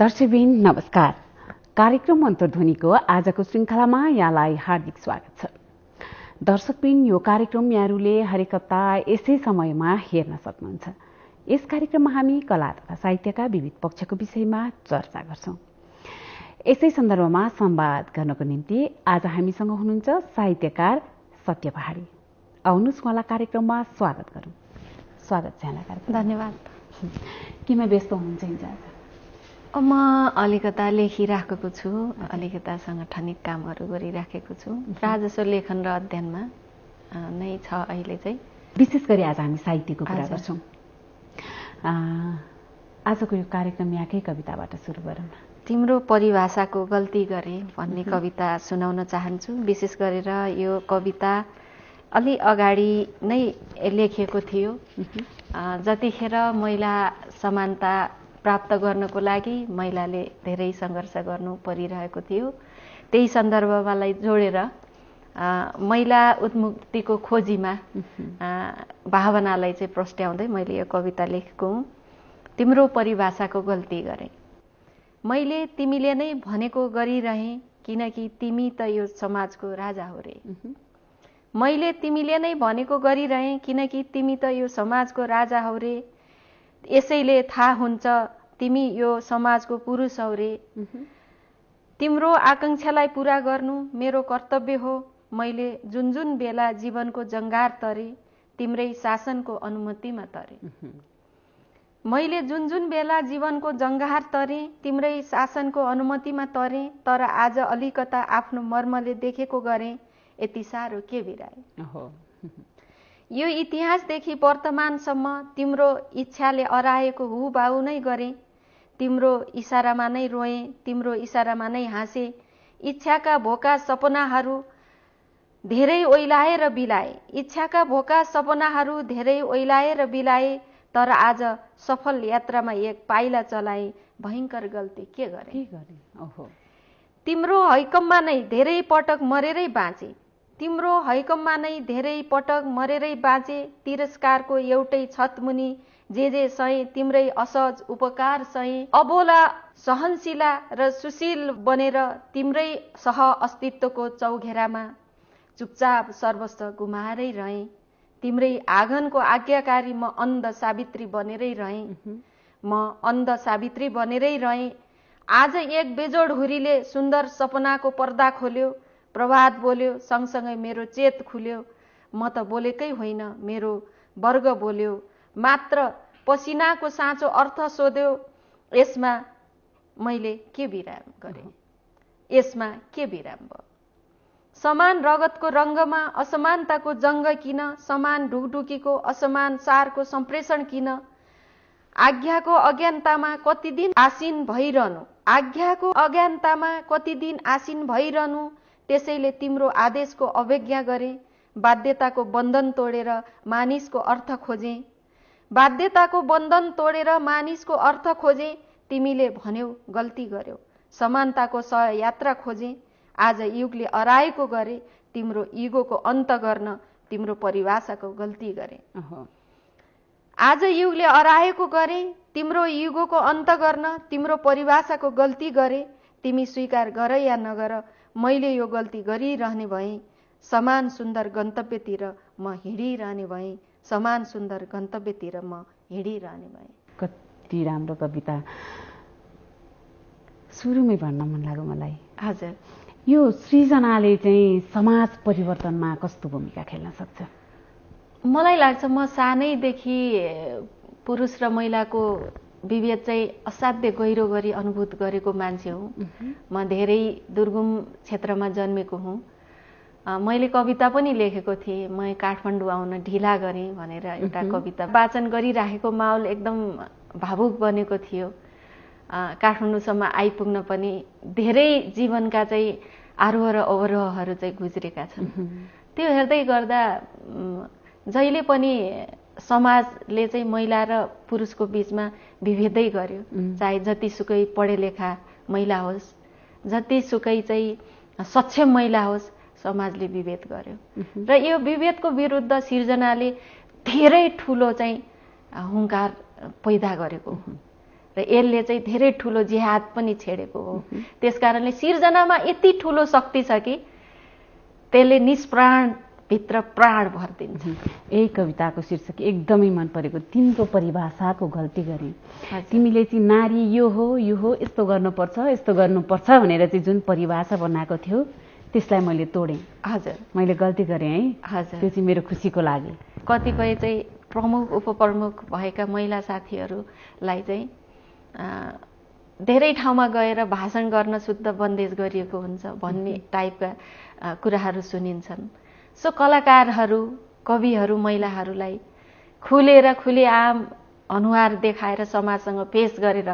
दर्शकबिन नमस्कार कार्यक्रम अन्तर्ध्वनिको आजको श्रृङ्खलामा यहाँलाई हार्दिक स्वागत छ दर्शकबिन यो कार्यक्रम यहाँहरूले हरेक हप्ता यसै समयमा हेर्न सक्नुहुन्छ यस कार्यक्रममा हामी कला तथा साहित्यका विविध पक्षको विषयमा चर्चा गर्छौं यसै सन्दर्भमा संवाद गर्नको निम्ति आज हामीसँग हुनुहुन्छ साहित्यकार सत्य पहाडी आउनुहोस् उहाँलाई कार्यक्रममा स्वागत गरौँ स्वागत छ धन्यवाद केमा व्यस्त हुनुहुन्छ म अलिकता लेखिराखेको छु अलिकता साङ्गठनिक कामहरू गरिराखेको छु राजस्व लेखन र अध्ययनमा नै छ अहिले चाहिँ विशेष गरी आज हामी साहित्यको कुरा गर्छौँ आजको यो कार्यक्रम यहाँकै कविताबाट सुरु गरौँ तिम्रो परिभाषाको गल्ती गरे भन्ने कविता सुनाउन चाहन्छु विशेष गरेर यो कविता अलि अगाडि नै लेखिएको थियो जतिखेर महिला समानता प्राप्त गर्नको लागि महिलाले धेरै सङ्घर्ष गर्नु परिरहेको थियो त्यही सन्दर्भमालाई जोडेर महिला उन्मुक्तिको खोजीमा भावनालाई चाहिँ प्रस्ट्याउँदै मैले यो कविता लेखेको हुँ तिम्रो परिभाषाको गल्ती गरेँ मैले तिमीले नै भनेको गरिरहे किनकि तिमी त यो समाजको राजा हो रे मैले तिमीले नै भनेको गरिरहे किनकि तिमी त यो समाजको राजा हो रे यसैले थाहा हुन्छ तिमी यो समाजको पुरुष हौ रे तिम्रो आकाङ्क्षालाई पुरा गर्नु मेरो कर्तव्य हो मैले जुन जुन बेला जीवनको जङ्गार तरे तिम्रै शासनको अनुमतिमा तरे मैले जुन जुन बेला जीवनको जङ्गार तरे तिम्रै शासनको अनुमतिमा तरे तर आज अलिकता आफ्नो मर्मले देखेको गरे यति साह्रो के बिराए यो इतिहासदेखि वर्तमानसम्म तिम्रो इच्छाले अराएको हु बाउ नै गरे तिम्रो इसारामा नै रोए तिम्रो इसारामा नै हाँसे इच्छाका भोका सपनाहरू धेरै ओइलाएर बिलाए इच्छाका भोका सपनाहरू धेरै ओइलाए र बिलाए तर आज सफल यात्रामा एक पाइला चलाए भयङ्कर गल्ती के गरे के गरे तिम्रो हैकममा नै धेरै पटक मरेरै बाँचे तिम्रो हैकममा नै धेरै पटक मरेरै बाँचे तिरस्कारको एउटै छतमुनि जे जे सही तिम्रै असहज उपकार सही अबोला सहनशिला र सुशील बनेर तिम्रै सह अस्तित्वको चौघेरामा चुपचाप सर्वस्व गुमाएरै रहे तिम्रै आँगनको आज्ञाकारी म अन्ध सावित्री बनेरै रहे म अन्ध सावित्री बनेरै रहे आज एक बेजोड हुरीले सुन्दर सपनाको पर्दा खोल्यो प्रभात बोल्यो सँगसँगै मेरो चेत खुल्यो म त बोलेकै होइन मेरो वर्ग बोल्यो मात्र पसिनाको साँचो अर्थ सोध्यो यसमा मैले के विराम गरेँ यसमा के विराम भयो समान रगतको रङ्गमा असमानताको जङ्ग किन समान ढुकढुकीको असमान सारको सम्प्रेषण किन आज्ञाको अज्ञानतामा कति दिन आसिन भइरहनु आज्ञाको अज्ञानतामा कति दिन आसिन भइरहनु त्यसैले तिम्रो आदेशको अवज्ञा गरे बाध्यताको बन्धन तोडेर मानिसको अर्थ खोजे बाध्यताको बन्धन तोडेर मानिसको अर्थ खोजे तिमीले भन्यौ गल्ती गर्यौ समानताको सहयात्रा खोजे आज युगले अराएको गरे तिम्रो इगोको अन्त गर्न तिम्रो परिभाषाको गल्ती गरे आज युगले अराएको गरे तिम्रो युगोको अन्त गर्न तिम्रो परिभाषाको गल्ती गरे तिमी स्वीकार गर या नगर मैले यो गल्ती गरिरहने भएँ समान सुन्दर गन्तव्यतिर म हिँडिरहने भएँ समान सुन्दर गन्तव्यतिर म हिँडिरहने भएँ कति राम्रो कविता सुरुमै भन्न मन लाग्यो मलाई हजुर यो सृजनाले चाहिँ समाज परिवर्तनमा कस्तो भूमिका खेल्न सक्छ मलाई लाग्छ म सानैदेखि पुरुष र महिलाको विभेद चाहिँ असाध्य गहिरो गरी अनुभूत गरेको मान्छे हुँ म धेरै दुर्गम क्षेत्रमा जन्मेको हुँ मैले कविता पनि लेखेको थिएँ म काठमाडौँ आउन ढिला गरेँ भनेर एउटा कविता वाचन गरिराखेको माहौल एकदम भावुक बनेको थियो काठमाडौँसम्म आइपुग्न पनि धेरै जीवनका चाहिँ आरोह र अवरोहहरू चाहिँ गुज्रेका छन् त्यो हेर्दै गर्दा जहिले पनि समाजले चाहिँ महिला र पुरुषको बिचमा विभेदै गर्यो चाहे जतिसुकै पढे लेखा महिला होस् जतिसुकै चाहिँ सक्षम महिला होस् समाजले विभेद गर्यो र यो विभेदको विरुद्ध सिर्जनाले धेरै ठुलो चाहिँ हुङ्कार पैदा गरेको हो र यसले चाहिँ धेरै ठुलो जिहाद पनि छेडेको हो त्यस कारणले सिर्जनामा यति ठुलो शक्ति छ कि त्यसले निष्प्राण भित्र प्राण भरिदिन्छ यही कविताको शीर्षक एकदमै मन परेको तिम्रो परिभाषाको गल्ती गरे तिमीले चाहिँ नारी यो हो यो हो यस्तो गर्नुपर्छ यस्तो गर्नुपर्छ भनेर चाहिँ जुन परिभाषा बनाएको थियो त्यसलाई मैले तोडेँ हजुर मैले गल्ती गरेँ है हजुर त्यो चाहिँ मेरो खुसीको लागि कतिपय चाहिँ प्रमुख उपप्रमुख भएका महिला साथीहरूलाई चाहिँ धेरै ठाउँमा गएर भाषण गर्न शुद्ध बन्देज गरिएको हुन्छ भन्ने टाइपका कुराहरू सुनिन्छन् सो कलाकारहरू कविहरू महिलाहरूलाई खुलेर खुले आम अनुहार देखाएर समाजसँग पेस गरेर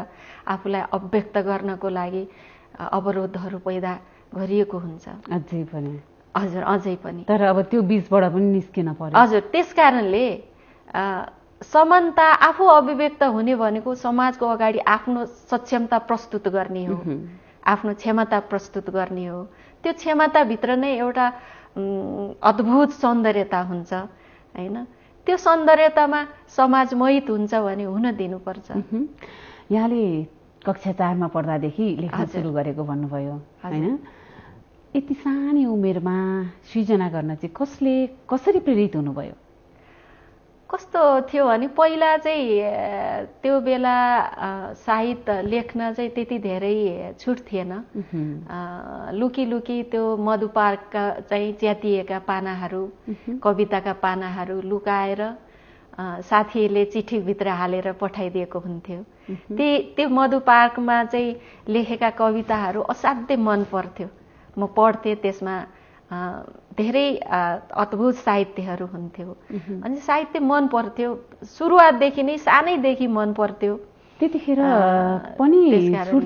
आफूलाई अभिव्यक्त गर्नको लागि अवरोधहरू पैदा गरिएको हुन्छ अझै पनि हजुर अझै पनि तर अब त्यो बिचबाट पनि निस्किन पर्यो हजुर त्यस कारणले समानता आफू अभिव्यक्त हुने भनेको समाजको अगाडि आफ्नो सक्षमता प्रस्तुत गर्ने हो आफ्नो क्षमता प्रस्तुत गर्ने हो त्यो क्षमताभित्र नै एउटा अद्भुत सौन्दर्यता हुन्छ होइन त्यो सौन्दर्यतामा समाज मोहित हुन्छ भने हुन दिनुपर्छ यहाँले कक्षा चारमा पढ्दादेखि लेख्न सुरु गरेको भन्नुभयो होइन यति सानै उमेरमा सृजना गर्न चाहिँ कसले कसरी प्रेरित हुनुभयो कस्तो थियो भने पहिला चाहिँ त्यो बेला साहित्य लेख्न चाहिँ त्यति धेरै छुट थिएन लुकी लुकी त्यो मधुपार्कका चाहिँ च्यातिएका पानाहरू कविताका पानाहरू लुकाएर साथीले चिठीभित्र हालेर पठाइदिएको हुन्थ्यो ती त्यो मधुपार्कमा चाहिँ लेखेका कविताहरू असाध्यै मन पर्थ्यो म पढ्थेँ त्यसमा धेरै अद्भुत साहित्यहरू हुन्थ्यो अनि साहित्य मन पर्थ्यो सुरुवातदेखि नै सानैदेखि मन पर्थ्यो त्यतिखेर पनि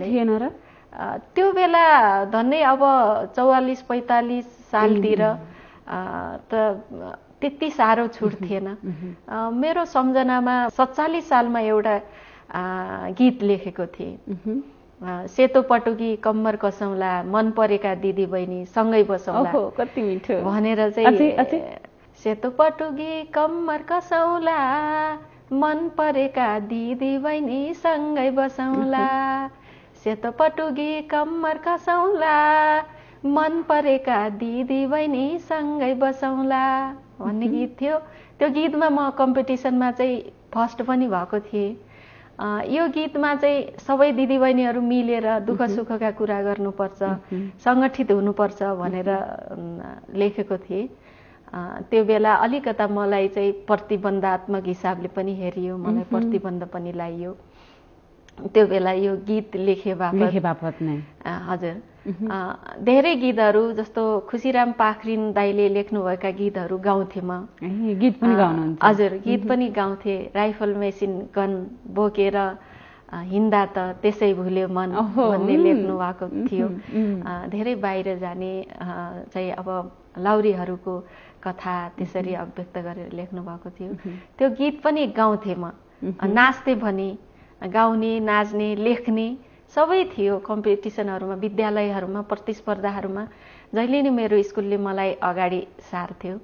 थिएन र त्यो बेला धनै अब चौवालिस पैँतालिस सालतिर त त्यति साह्रो छुट थिएन मेरो सम्झनामा सत्तालिस सालमा एउटा गीत लेखेको थिएँ सेतो पटुकी कम्मर कसौँला मन परेका दिदी बहिनी सँगै बसौँला कति मिठो भनेर चाहिँ सेतो पटुकी कम्मर कसौँला मन परेका दिदी बहिनी सँगै बसौँला सेतो पटुकी कम्मर कसौँला मन परेका दिदी बहिनी सँगै बसौँला भन्ने गीत थियो त्यो गीतमा म कम्पिटिसनमा चाहिँ फर्स्ट पनि भएको थिएँ यो गीतमा चाहिँ सबै दिदीबहिनीहरू मिलेर दुःख सुखका कुरा गर्नुपर्छ सङ्गठित हुनुपर्छ भनेर लेखेको थिएँ त्यो बेला अलिकता मलाई चाहिँ प्रतिबन्धात्मक हिसाबले पनि हेरियो मलाई प्रतिबन्ध पनि लाइयो त्यो बेला यो गीत लेखे बापत लेखे बापत नै हजुर धेरै गीतहरू जस्तो खुसीराम पाखरिन दाईले लेख्नुभएका गीतहरू गाउँथे म गीत पनि हजुर गीत पनि गाउँथे राइफल मेसिन गन बोकेर हिँड्दा त त्यसै भुल्यो मन भन्ने लेख्नु भएको थियो धेरै बाहिर जाने चाहिँ अब लाउरीहरूको कथा त्यसरी अभिव्यक्त गरेर लेख्नु भएको थियो त्यो गीत पनि गाउँथे म नाच्थेँ भने गाउने नाच्ने लेख्ने सबै थियो कम्पिटिसनहरूमा विद्यालयहरूमा प्रतिस्पर्धाहरूमा जहिले नै मेरो स्कुलले मलाई अगाडि सार्थ्यो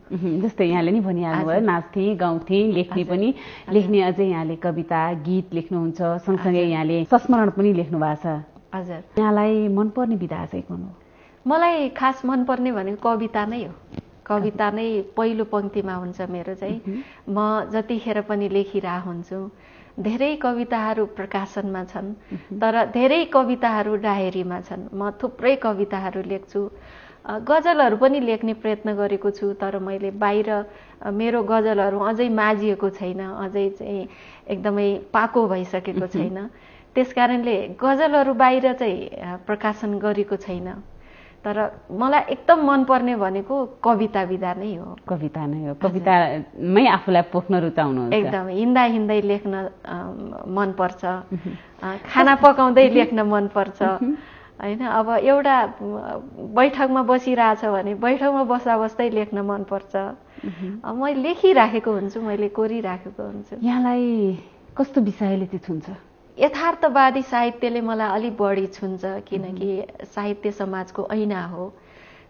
जस्तै यहाँले नि भनिहाल्नुभयो नाच्थेँ गाउँथेँ लेख्ने पनि लेख्ने अझै यहाँले कविता गीत लेख्नुहुन्छ सँगसँगै यहाँले संस्मरण पनि लेख्नु भएको छ हजुर यहाँलाई मनपर्ने विधा चाहिँ कुन हो मलाई खास मनपर्ने भनेको कविता नै हो कविता नै पहिलो पङ्क्तिमा हुन्छ मेरो चाहिँ म जतिखेर पनि लेखिरह हुन्छु धेरै कविताहरू प्रकाशनमा छन् तर धेरै कविताहरू डायरीमा छन् म थुप्रै कविताहरू लेख्छु गजलहरू पनि लेख्ने प्रयत्न गरेको छु तर मैले बाहिर मेरो गजलहरू अझै माजिएको छैन अझै चाहिँ एकदमै पाको भइसकेको छैन त्यस कारणले गजलहरू बाहिर चाहिँ प्रकाशन गरेको छैन तर मलाई एकदम मनपर्ने भनेको कविता विधा नै हो कविता नै हो कवितामै आफूलाई पोख्न रुचाउनु एकदम हिँड्दा हिँड्दै लेख्न मनपर्छ खाना पकाउँदै लेख्न मनपर्छ होइन अब एउटा बैठकमा बसिरहेछ भने बैठकमा बस्दा बस्दै लेख्न मनपर्छ मैले लेखिराखेको हुन्छु मैले कोरिराखेको हुन्छु यहाँलाई कस्तो विषयले त्यो छुन्छ यथार्थवादी साहित्यले मलाई अलिक बढी छुन्छ किनकि साहित्य समाजको ऐना हो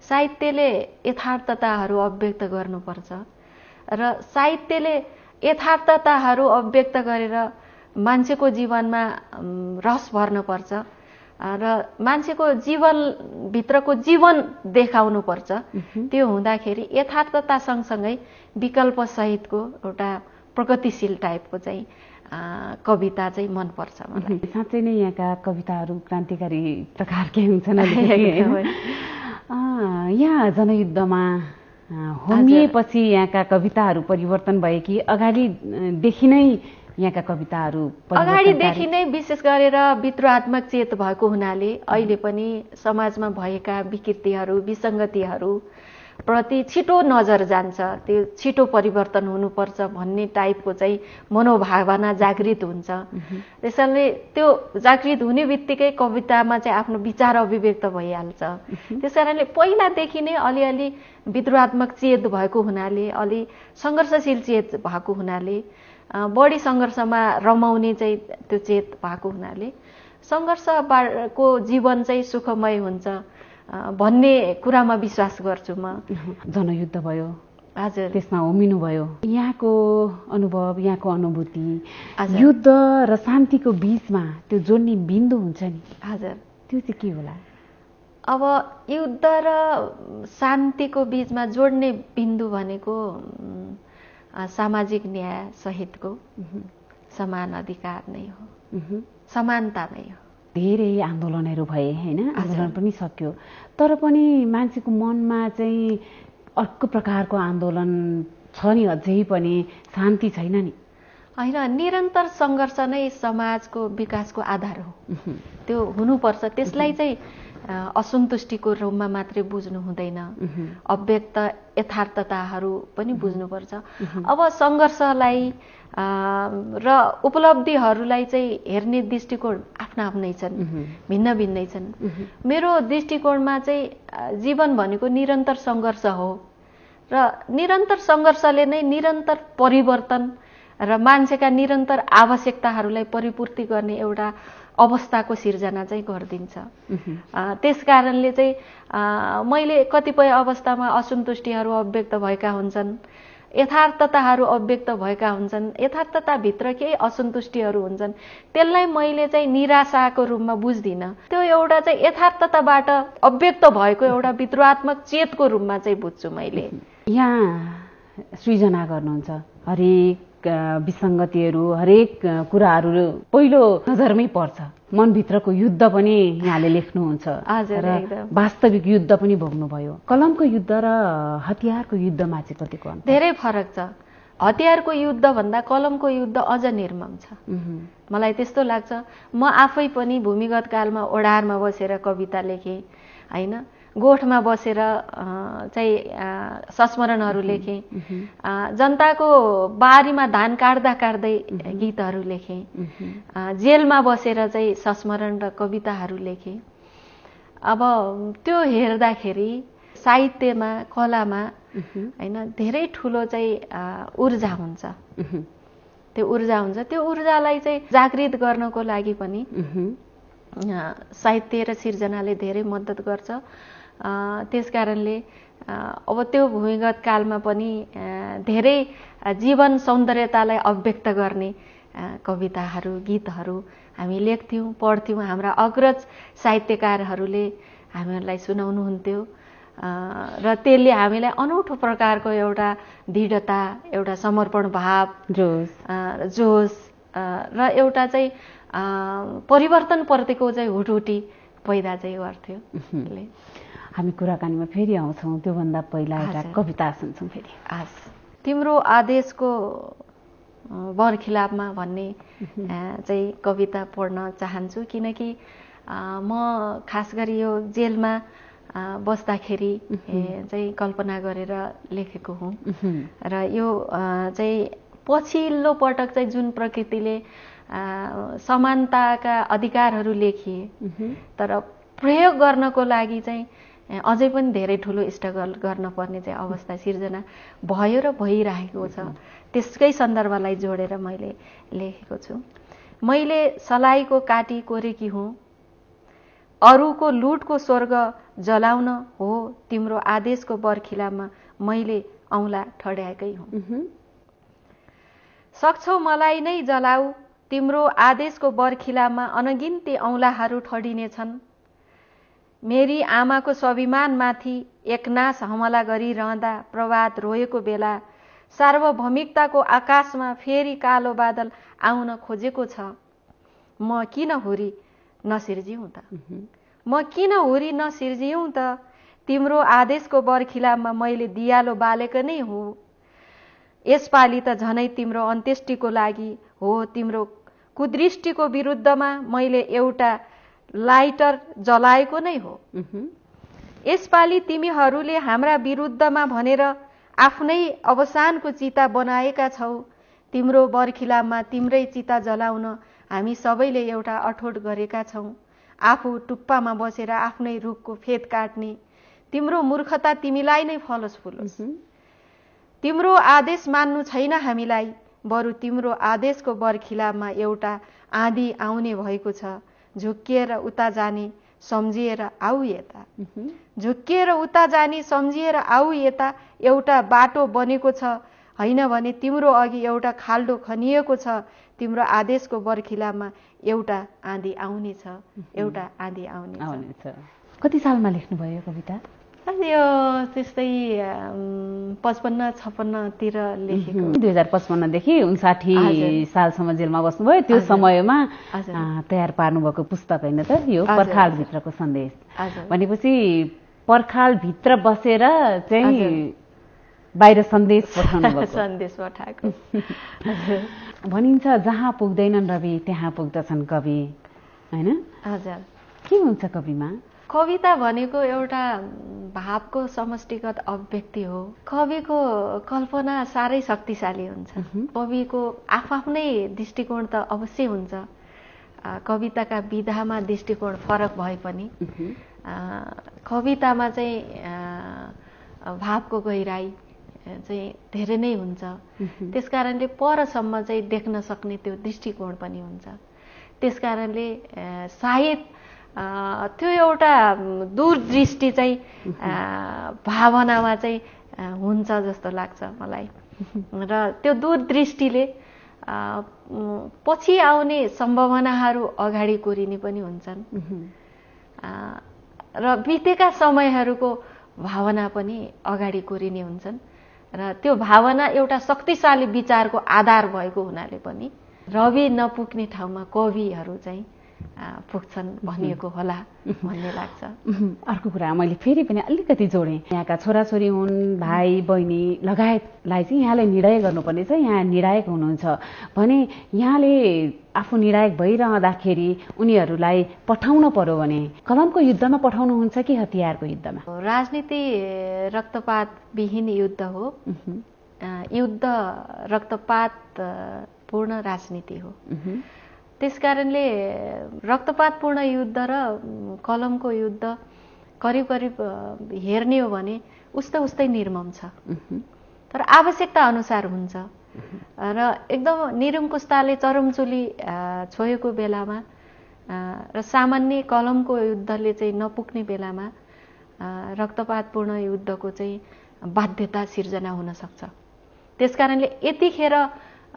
साहित्यले यथार्थताहरू अभिव्यक्त गर्नुपर्छ र साहित्यले यथार्थताहरू अभिव्यक्त गरेर मान्छेको जीवनमा रस भर्नुपर्छ र मान्छेको जीवनभित्रको जीवन देखाउनुपर्छ त्यो हुँदाखेरि यथार्थता सँगसँगै विकल्पसहितको एउटा प्रगतिशील टाइपको चाहिँ कविता चाहिँ मनपर्छ मलाई साँच्चै नै यहाँका कविताहरू क्रान्तिकारी प्रकारकै हुन्छन् यहाँ जनयुद्धमा होमिएपछि यहाँका कविताहरू परिवर्तन भए कि अगाडिदेखि नै यहाँका कविताहरू अगाडिदेखि नै विशेष गरेर विद्रोहात्मक चेत भएको हुनाले अहिले पनि समाजमा भएका विकृतिहरू विसङ्गतिहरू प्रति छिटो नजर जान्छ त्यो छिटो परिवर्तन हुनुपर्छ भन्ने टाइपको चाहिँ मनोभावना जागृत हुन्छ त्यसैले त्यो जागृत हुने बित्तिकै कवितामा चाहिँ आफ्नो विचार अभिव्यक्त भइहाल्छ त्यस कारणले पहिलादेखि नै अलिअलि विद्रोहात्मक चेत भएको हुनाले अलि सङ्घर्षशील चेत भएको हुनाले बढी सङ्घर्षमा रमाउने चाहिँ त्यो चेत भएको हुनाले सङ्घर्षको जीवन चाहिँ सुखमय हुन्छ भन्ने कुरामा विश्वास गर्छु म जनयुद्ध भयो हजुर त्यसमा होमिनु भयो यहाँको अनुभव यहाँको अनुभूति युद्ध र शान्तिको बिचमा त्यो जोड्ने बिन्दु हुन्छ नि हजुर त्यो चाहिँ के होला अब युद्ध र शान्तिको बिचमा जोड्ने बिन्दु भनेको सामाजिक न्याय सहितको समान अधिकार नै हो समानता नै हो धेरै आन्दोलनहरू भए होइन आन्दोलन पनि सक्यो तर पनि मान्छेको मनमा चाहिँ अर्को प्रकारको आन्दोलन छ नि अझै पनि शान्ति छैन नि होइन निरन्तर सङ्घर्ष नै समाजको विकासको आधार हो त्यो हुनुपर्छ त्यसलाई चाहिँ असन्तुष्टिको रूपमा मात्रै बुझ्नु हुँदैन अव्यक्त यथार्थताहरू पनि बुझ्नुपर्छ अब सङ्घर्षलाई र उपलब्धिहरूलाई चाहिँ हेर्ने दृष्टिकोण आफ्ना आफ्नै छन् भिन्न भिन्नै छन् मेरो दृष्टिकोणमा चाहिँ जीवन भनेको निरन्तर सङ्घर्ष हो र निरन्तर सङ्घर्षले नै निरन्तर परिवर्तन र मान्छेका निरन्तर आवश्यकताहरूलाई परिपूर्ति गर्ने एउटा अवस्थाको सिर्जना चाहिँ गरिदिन्छ त्यस कारणले चाहिँ मैले कतिपय अवस्थामा असन्तुष्टिहरू अव्यक्त भएका हुन्छन् यथार्थताहरू अव्यक्त भएका हुन्छन् यथार्थताभित्र केही असन्तुष्टिहरू हुन्छन् त्यसलाई मैले चाहिँ निराशाको रूपमा बुझ्दिनँ त्यो एउटा चाहिँ यथार्थताबाट अव्यक्त भएको एउटा विद्रोहात्मक चेतको रूपमा चाहिँ बुझ्छु मैले यहाँ सृजना गर्नुहुन्छ हरेक विसङ्गतिहरू हरेक कुराहरू पहिलो नजरमै पर्छ मनभित्रको युद्ध पनि यहाँले लेख्नुहुन्छ र वास्तविक युद्ध पनि भोग्नुभयो कलमको युद्ध र हतियारको युद्धमा चाहिँ कतिको धेरै फरक छ हतियारको युद्ध भन्दा कलमको युद्ध अझ निर्मम छ मलाई त्यस्तो लाग्छ म आफै पनि भूमिगत कालमा ओडारमा बसेर कविता लेखेँ होइन गोठमा बसेर चाहिँ संस्मरणहरू लेखेँ जनताको बारीमा धान काट्दा काट्दै गीतहरू लेखेँ जेलमा बसेर चाहिँ संस्मरण र कविताहरू लेखेँ अब त्यो हेर्दाखेरि साहित्यमा कलामा होइन धेरै ठुलो चाहिँ ऊर्जा हुन्छ त्यो ऊर्जा हुन्छ त्यो ऊर्जालाई चाहिँ जागृत गर्नको लागि पनि साहित्य र सिर्जनाले धेरै मद्दत गर्छ त्यस कारणले अब त्यो भूमिगत कालमा पनि धेरै जीवन सौन्दर्यतालाई अभिव्यक्त गर्ने कविताहरू गीतहरू हामी लेख्थ्यौँ पढ्थ्यौँ हाम्रा अग्रज साहित्यकारहरूले हामीहरूलाई सुनाउनुहुन्थ्यो र त्यसले हामीलाई अनौठो प्रकारको एउटा दृढता एउटा समर्पण भाव जोस जोस र एउटा चाहिँ परिवर्तनप्रतिको चाहिँ हुटहुटी पैदा चाहिँ गर्थ्यो हामी कुराकानीमा फेरि आउँछौँ त्योभन्दा पहिला एउटा कविता सुन्छौँ फेरि हस् तिम्रो आदेशको बरखिलापमा भन्ने चाहिँ कविता पढ्न चाहन्छु किनकि म खास गरी यो जेलमा बस्दाखेरि चाहिँ कल्पना गरेर लेखेको हुँ र यो चाहिँ पछिल्लो पटक चाहिँ जुन प्रकृतिले समानताका अधिकारहरू लेखिए तर प्रयोग गर्नको लागि चाहिँ अझै पनि धेरै ठुलो स्ट्रगल गर्न चाहिँ अवस्था सिर्जना भयो र भइरहेको छ त्यसकै सन्दर्भलाई जोडेर मैले लेखेको छु मैले सलाइको काटी कोरेकी हुँ अरूको लुटको स्वर्ग जलाउन हो तिम्रो आदेशको बर्खिलामा मैले औँला ठड्याएकै हुँ सक्छौ मलाई नै जलाऊ तिम्रो आदेशको बर्खिलामा अनगिन्ती औँलाहरू ठडिनेछन् मेरी आमाको स्वाभिमानमाथि एकनाश हमला गरिरहँदा प्रभात रोएको बेला सार्वभौमिकताको आकाशमा फेरि कालो बादल आउन खोजेको छ म किन हुरी नसिर्जिउँ त म किन हुरी नसिर्जिउँ त तिम्रो आदेशको बरखिलामा मैले दियालो बालेको नै हो यसपालि त झनै तिम्रो अन्त्येष्टिको लागि हो तिम्रो कुदृष्टिको विरुद्धमा मैले एउटा लाइटर जलाएको नै हो यसपालि तिमीहरूले हाम्रा विरुद्धमा भनेर आफ्नै अवसानको चिता बनाएका छौ तिम्रो बर्खिलामा तिम्रै चिता जलाउन हामी सबैले एउटा अठोट गरेका छौँ आफू टुप्पामा बसेर आफ्नै रुखको फेद काट्ने तिम्रो मूर्खता तिमीलाई नै फलोस् फुलोस् तिम्रो आदेश मान्नु छैन हामीलाई बरु तिम्रो आदेशको बर्खिलामा एउटा आँधी आउने भएको छ झुक्किएर उता जाने सम्झिएर आऊ यता झुक्किएर उता जाने सम्झिएर आऊ यता एउटा बाटो बनेको छ होइन भने तिम्रो अघि एउटा खाल्डो खनिएको छ तिम्रो आदेशको बर्खिलामा एउटा आँधी आउने छ एउटा आँधी आउने कति सालमा लेख्नुभयो कविता यो त्यस्तै पचपन्न छपन्नतिर लेखेको दुई हजार पचपन्नदेखि उन्साठी सालसम्म जेलमा बस्नुभयो त्यो समयमा तयार पार्नुभएको पुस्तक होइन त यो पर्खालभित्रको सन्देश भनेपछि पर्खालभित्र बसेर चाहिँ बाहिर सन्देश पठाउनु सन्देश पठाएको भनिन्छ जहाँ पुग्दैनन् रवि त्यहाँ पुग्दछन् कवि होइन हजुर के हुन्छ कविमा कविता भनेको एउटा भावको समष्टिगत अभिव्यक्ति हो कविको कल्पना साह्रै शक्तिशाली हुन्छ कविको आफ्नै दृष्टिकोण त अवश्य हुन्छ कविताका विधामा दृष्टिकोण फरक भए पनि कवितामा चाहिँ भावको गहिराई चाहिँ धेरै नै हुन्छ त्यस कारणले परसम्म चाहिँ देख्न सक्ने त्यो दृष्टिकोण पनि हुन्छ त्यस कारणले सायद त्यो एउटा दूरदृष्टि चाहिँ भावनामा चाहिँ हुन्छ जस्तो लाग्छ मलाई र त्यो दूरदृष्टिले पछि आउने सम्भावनाहरू अगाडि कोरिने पनि हुन्छन् र बितेका समयहरूको भावना पनि अगाडि कोरिने हुन्छन् र त्यो भावना एउटा शक्तिशाली विचारको आधार भएको हुनाले पनि रवि नपुग्ने ठाउँमा कविहरू चाहिँ पुग्छन् भनिएको होला भन्ने लाग्छ अर्को कुरा मैले फेरि पनि अलिकति जोडेँ यहाँका छोराछोरी हुन् भाइ बहिनी लगायतलाई चाहिँ यहाँले निर्णय गर्नुपर्नेछ यहाँ निर्णायक हुनुहुन्छ भने यहाँले आफू निर्णायक भइरहँदाखेरि उनीहरूलाई पठाउन पर्यो भने कलमको युद्धमा पठाउनुहुन्छ कि हतियारको युद्धमा राजनीति रक्तपात विहीन युद्ध हो युद्ध रक्तपात पूर्ण राजनीति हो त्यस कारणले रक्तपातपूर्ण युद्ध र कलमको युद्ध करिब करिब हेर्ने हो भने उस्तै उस्तै निर्मम छ तर आवश्यकता अनुसार हुन्छ र एकदम निरङ्कुस्ताले चरमचुली छोएको बेलामा र सामान्य कलमको युद्धले चाहिँ नपुग्ने बेलामा रक्तपातपूर्ण युद्धको चाहिँ बाध्यता सिर्जना हुनसक्छ त्यस कारणले यतिखेर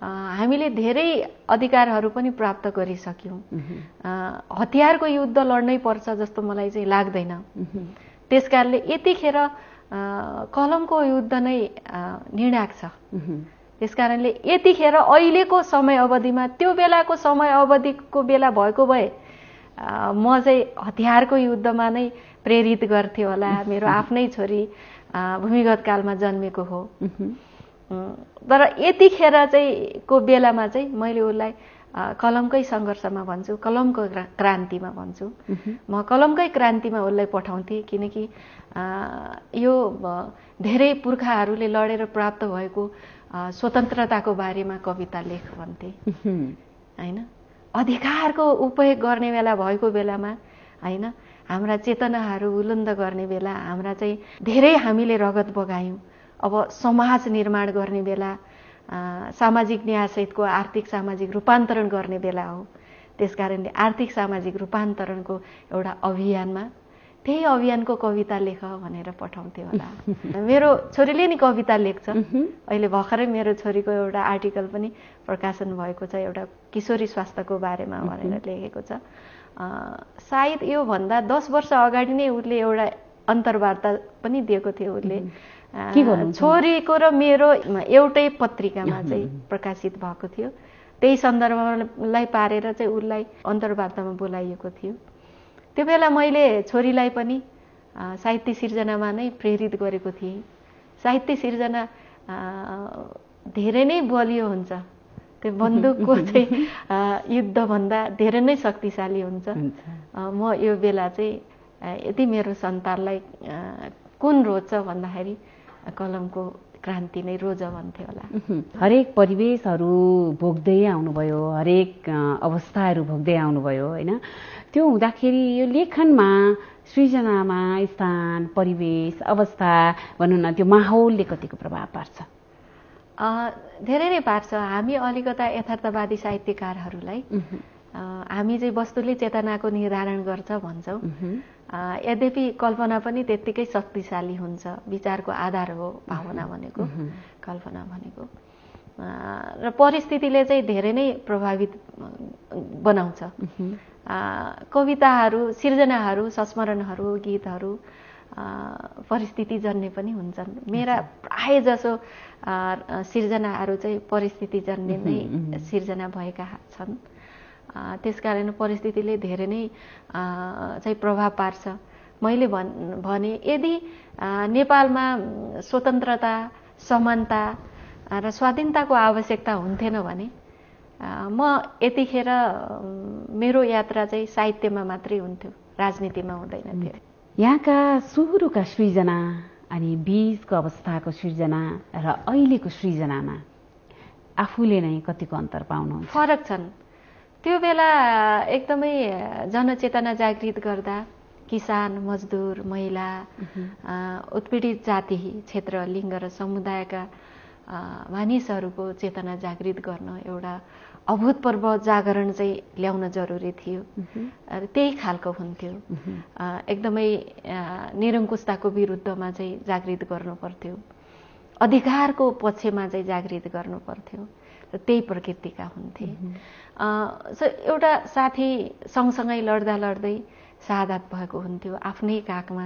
हामीले धेरै अधिकारहरू पनि प्राप्त गरिसक्यौँ हतियारको युद्ध लड्नै पर्छ जस्तो मलाई चाहिँ लाग्दैन त्यसकारणले यतिखेर कलमको युद्ध नै निर्णायक छ त्यसकारणले यतिखेर अहिलेको समय अवधिमा त्यो बेलाको समय अवधिको बेला भएको भए म चाहिँ हतियारको युद्धमा नै प्रेरित गर्थेँ होला मेरो आफ्नै छोरी भूमिगत कालमा जन्मेको हो तर यतिखेर चाहिँ को बेलामा चाहिँ मैले उसलाई कलमकै सङ्घर्षमा भन्छु कलमको क्रान्तिमा भन्छु म कलमकै क्रान्तिमा उसलाई पठाउँथेँ किनकि यो धेरै पुर्खाहरूले लडेर प्राप्त भएको स्वतन्त्रताको बारेमा कविता लेख भन्थे होइन अधिकारको उपयोग गर्ने बेला भएको बेलामा होइन हाम्रा चेतनाहरू उल्लन्द गर्ने बेला हाम्रा चाहिँ धेरै हामीले रगत बगायौँ अब समाज निर्माण गर्ने बेला सामाजिक न्यायसहितको आर्थिक सामाजिक रूपान्तरण गर्ने बेला हो त्यस कारणले आर्थिक सामाजिक रूपान्तरणको एउटा अभियानमा त्यही अभियानको कविता लेख भनेर पठाउँथे होला मेरो छोरीले नि कविता लेख्छ अहिले भर्खरै मेरो छोरीको एउटा आर्टिकल पनि प्रकाशन भएको छ एउटा किशोरी स्वास्थ्यको बारेमा भनेर लेखेको छ सायद योभन्दा दस वर्ष अगाडि नै उसले एउटा अन्तर्वार्ता पनि दिएको थियो उसले छोरीको र मेरो एउटै पत्रिकामा चाहिँ प्रकाशित भएको थियो त्यही सन्दर्भलाई पारेर चाहिँ उसलाई अन्तर्वार्तामा बोलाइएको थियो त्यो बेला मैले छोरीलाई पनि साहित्य सिर्जनामा नै प्रेरित गरेको थिएँ साहित्य सिर्जना धेरै नै बलियो हुन्छ त्यो बन्दुकको चाहिँ युद्धभन्दा धेरै नै शक्तिशाली हुन्छ म यो बेला चाहिँ यति मेरो सन्तानलाई कुन रोज्छ भन्दाखेरि कलमको क्रान्ति नै रोज भन्थ्यो होला हरेक परिवेशहरू भोग्दै आउनुभयो हरेक अवस्थाहरू भोग्दै आउनुभयो होइन त्यो हुँदाखेरि यो लेखनमा सृजनामा स्थान परिवेश अवस्था भनौँ न त्यो माहौलले कतिको प्रभाव पार्छ धेरै नै पार्छ हामी अलिकता यथार्थवादी साहित्यकारहरूलाई हामी चाहिँ वस्तुले चेतनाको निर्धारण गर्छ भन्छौँ यद्यपि कल्पना पनि त्यत्तिकै शक्तिशाली हुन्छ विचारको आधार हो भावना भनेको कल्पना भनेको र परिस्थितिले चाहिँ धेरै नै प्रभावित बनाउँछ कविताहरू सिर्जनाहरू संस्मरणहरू गीतहरू परिस्थिति जन्ने पनि हुन्छन् मेरा प्राय जसो सिर्जनाहरू चाहिँ परिस्थिति जन्ने नै सिर्जना भएका छन् त्यसकारण परिस्थितिले धेरै नै चाहिँ प्रभाव पार्छ मैले भन् भने यदि नेपालमा स्वतन्त्रता समानता र स्वाधीनताको आवश्यकता हुन्थेन भने म यतिखेर मेरो यात्रा चाहिँ साहित्यमा मात्रै हुन्थ्यो राजनीतिमा हुँदैन थियो यहाँका सुरुका सृजना अनि बिचको अवस्थाको सृजना र अहिलेको सृजनामा आफूले नै कतिको अन्तर पाउनु फरक छन् त्यो बेला एकदमै जनचेतना जागृत गर्दा किसान मजदुर महिला उत्पीडित जाति क्षेत्र लिङ्ग र समुदायका मानिसहरूको चेतना जागृत गर्न एउटा अभूतपूर्व जागरण चाहिँ ल्याउन जरुरी थियो त्यही खालको हुन्थ्यो एकदमै निरङ्कुशताको विरुद्धमा चाहिँ जागृत गर्नुपर्थ्यो अधिकारको पक्षमा चाहिँ जागृत गर्नुपर्थ्यो त्यही प्रकृतिका हुन्थे सो एउटा साथी सँगसँगै लड्दा लड्दै सादात भएको हुन्थ्यो आफ्नै काखमा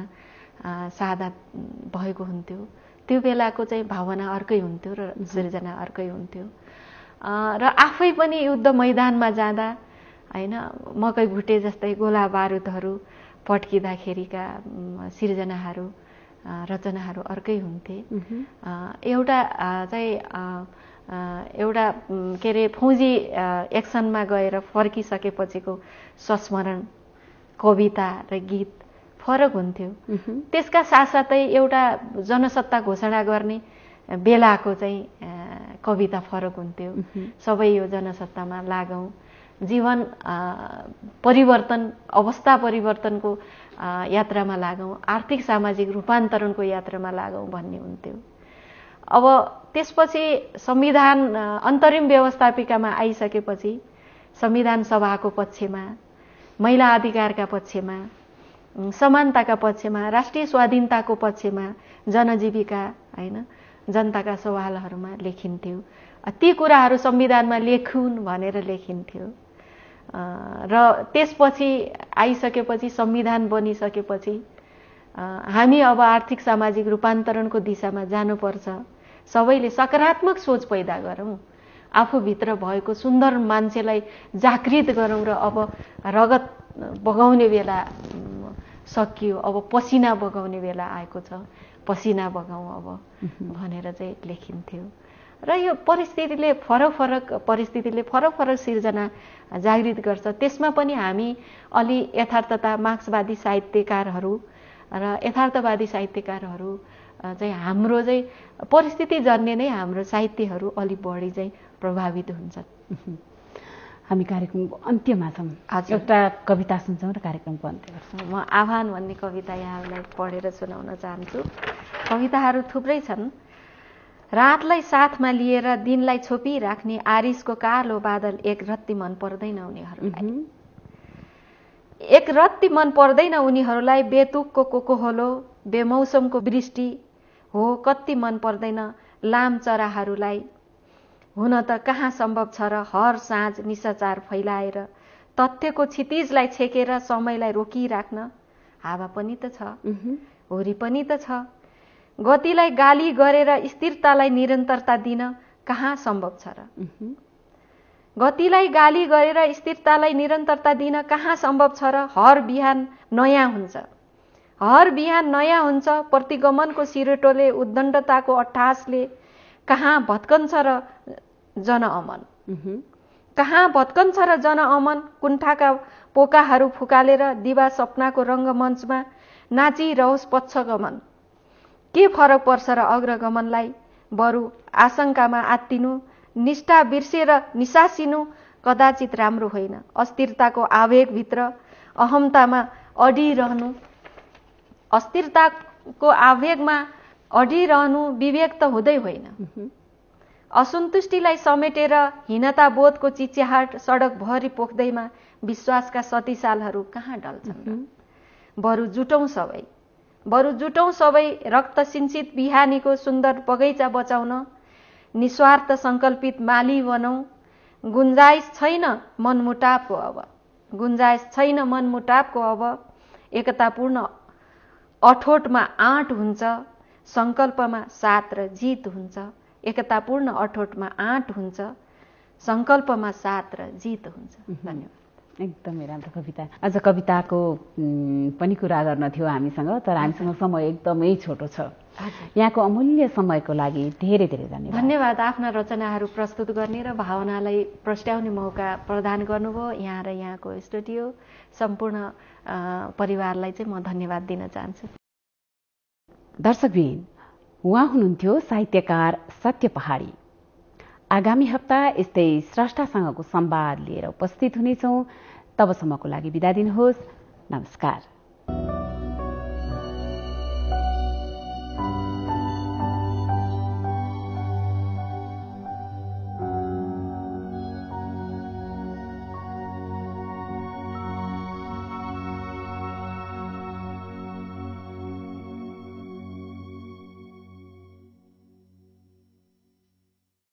सादात भएको हुन्थ्यो त्यो बेलाको चाहिँ भावना अर्कै हुन्थ्यो र सृजना अर्कै हुन्थ्यो र आफै पनि युद्ध मैदानमा जाँदा होइन मकै भुटे जस्तै गोला बारुदहरू पट्किँदाखेरिका सिर्जनाहरू रचनाहरू अर्कै हुन्थे एउटा चाहिँ एउटा के अरे फौजी एक्सनमा गएर फर्किसकेपछिको संस्मरण कविता र गीत फरक हुन्थ्यो त्यसका साथसाथै एउटा जनसत्ता घोषणा गर्ने बेलाको चाहिँ कविता फरक हुन्थ्यो सबै यो जनसत्तामा लागौँ जीवन परिवर्तन अवस्था परिवर्तनको यात्रामा लागौँ आर्थिक सामाजिक रूपान्तरणको यात्रामा लागौँ भन्ने हुन्थ्यो अब त्यसपछि संविधान अन्तरिम व्यवस्थापिकामा आइसकेपछि संविधान सभाको पक्षमा महिला अधिकारका पक्षमा समानताका पक्षमा राष्ट्रिय स्वाधीनताको पक्षमा जनजीविका होइन जनताका सवालहरूमा लेखिन्थ्यो ती कुराहरू संविधानमा लेखुन् भनेर लेखिन्थ्यो र त्यसपछि आइसकेपछि संविधान बनिसकेपछि हामी अब आर्थिक सामाजिक रूपान्तरणको दिशामा जानुपर्छ सबैले सकारात्मक सोच पैदा गरौँ आफूभित्र भएको सुन्दर मान्छेलाई जागृत गरौँ र अब रगत बगाउने बेला सकियो अब पसिना बगाउने बेला आएको छ पसिना बगाउँ अब भनेर चाहिँ लेखिन्थ्यो र यो परिस्थितिले फरक फरक परिस्थितिले फरक फरक सिर्जना जागृत गर्छ त्यसमा पनि हामी अलि यथार्थता मार्क्सवादी साहित्यकारहरू र यथार्थवादी साहित्यकारहरू चाहिँ हाम्रो चाहिँ परिस्थिति जन्ने नै हाम्रो साहित्यहरू अलि बढी चाहिँ प्रभावित हुन्छन् हामी कार्यक्रमको अन्त्यमा छौँ आज एउटा कविता सुन्छौँ र कार्यक्रमको अन्त्य गर्छौँ म आह्वान भन्ने कविता यहाँलाई पढेर सुनाउन चाहन्छु कविताहरू थुप्रै छन् रातलाई साथमा लिएर रा, दिनलाई छोपिराख्ने आरिसको कालो बादल एक रत्ती मन पर्दैन उनीहरूलाई एक रत्ती मन पर्दैन उनीहरूलाई बेतुकको कोकोहोलो बेमौसमको वृष्टि हो कति मन पर्दैन लामचराहरूलाई हुन त कहाँ सम्भव छ र हर साँझ निशाचार फैलाएर तथ्यको क्षितिजलाई छेकेर समयलाई रोकिराख्न हावा पनि त छ होरी पनि त छ गतिलाई गाली गरेर स्थिरतालाई निरन्तरता दिन कहाँ सम्भव छ र गतिलाई गाली गरेर स्थिरतालाई निरन्तरता दिन कहाँ सम्भव छ र हर बिहान नयाँ हुन्छ हर बिहान नयाँ हुन्छ प्रतिगमनको सिरेटोले उद्दण्डताको अट्ठासले कहाँ भत्कन्छ र जनअमन कहाँ भत्कन्छ र जनअमन कुण्ठाका पोकाहरू फुकालेर दिवा सपनाको रङ्गमञ्चमा नाचिरहोस् पक्षगमन के फरक पर्छ र अग्रगमनलाई बरु आशंकामा आत्तिनु निष्ठा बिर्सेर निसासिनु कदाचित राम्रो होइन अस्थिरताको आवेगभित्र अहमतामा अडिरहनु अस्थिरताको आवेगमा अडिरहनु विवेक त हुँदै होइन असन्तुष्टिलाई समेटेर हीनता बोधको चिच्याहाट सडकभरि पोख्दैमा विश्वासका सतीसालहरू कहाँ डल्छन् बरु जुटौँ सबै बरु जुटौँ सबै रक्त सिन्चित बिहानीको सुन्दर बगैँचा बचाउन निस्वार्थ सङ्कल्पित माली बनौँ गुन्जाइस छैन मनमुटापको अब गुन्जाइस छैन मनमुटापको अब एकतापूर्ण अठोटमा आठ हुन्छ सङ्कल्पमा सात र जित हुन्छ एकतापूर्ण अठोटमा आठ हुन्छ सङ्कल्पमा सात र जित हुन्छ धन्यवाद एकदमै राम्रो कविता आज कविताको पनि कुरा गर्न थियो हामीसँग तर हामीसँग समय एकदमै छोटो छ यहाँको अमूल्य समयको लागि धेरै धेरै धन्यवाद धन्यवाद आफ्ना रचनाहरू प्रस्तुत गर्ने र भावनालाई प्रस्ट्याउने मौका प्रदान गर्नुभयो यहाँ र यहाँको स्टुडियो सम्पूर्ण परिवारलाई चाहिँ म धन्यवाद दिन चाहन्छु दर्शकबिन उहाँ हुनुहुन्थ्यो साहित्यकार सत्य पहाडी आगामी हप्ता यस्तै श्रष्टासँगको संवाद लिएर उपस्थित हुनेछौँ तबसम्मको लागि बिदा दिनुहोस् नमस्कार